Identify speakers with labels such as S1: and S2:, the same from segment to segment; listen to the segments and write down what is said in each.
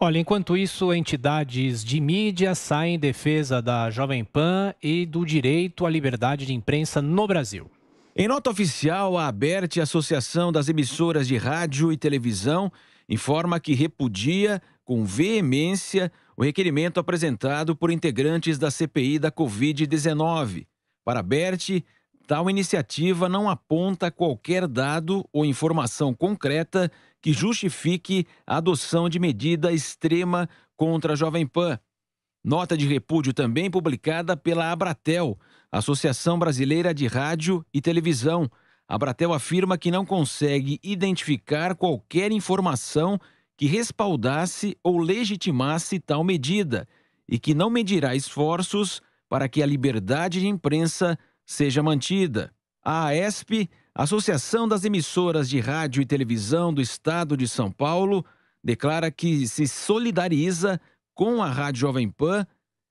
S1: Olha, enquanto isso, entidades de mídia saem em defesa da Jovem Pan e do direito à liberdade de imprensa no Brasil. Em nota oficial, a ABERT, Associação das Emissoras de Rádio e Televisão, informa que repudia com veemência o requerimento apresentado por integrantes da CPI da Covid-19. Para a ABERT, Tal iniciativa não aponta qualquer dado ou informação concreta que justifique a adoção de medida extrema contra a Jovem Pan. Nota de repúdio também publicada pela Abratel, Associação Brasileira de Rádio e Televisão. A Abratel afirma que não consegue identificar qualquer informação que respaldasse ou legitimasse tal medida e que não medirá esforços para que a liberdade de imprensa seja mantida. A AESP, Associação das Emissoras de Rádio e Televisão do Estado de São Paulo, declara que se solidariza com a Rádio Jovem Pan.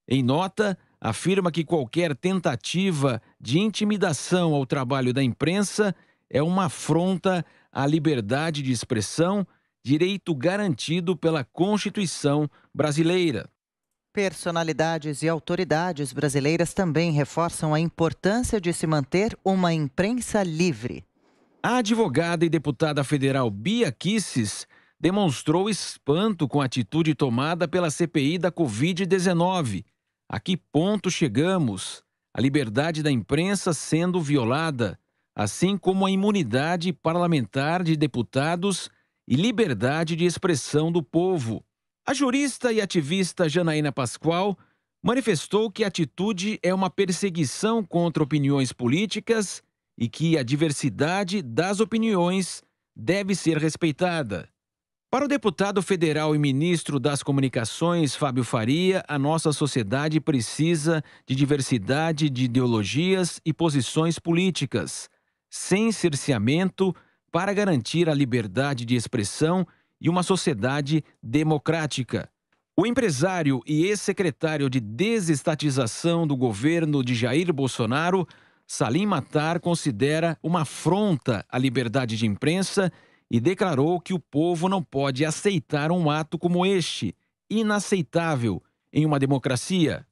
S1: Em nota, afirma que qualquer tentativa de intimidação ao trabalho da imprensa é uma afronta à liberdade de expressão, direito garantido pela Constituição brasileira.
S2: Personalidades e autoridades brasileiras também reforçam a importância de se manter uma imprensa livre.
S1: A advogada e deputada federal Bia Kisses demonstrou espanto com a atitude tomada pela CPI da Covid-19. A que ponto chegamos? A liberdade da imprensa sendo violada, assim como a imunidade parlamentar de deputados e liberdade de expressão do povo. A jurista e ativista Janaína Pascoal manifestou que a atitude é uma perseguição contra opiniões políticas e que a diversidade das opiniões deve ser respeitada. Para o deputado federal e ministro das Comunicações, Fábio Faria, a nossa sociedade precisa de diversidade de ideologias e posições políticas, sem cerceamento, para garantir a liberdade de expressão e uma sociedade democrática. O empresário e ex-secretário de desestatização do governo de Jair Bolsonaro, Salim Matar, considera uma afronta à liberdade de imprensa e declarou que o povo não pode aceitar um ato como este, inaceitável em uma democracia.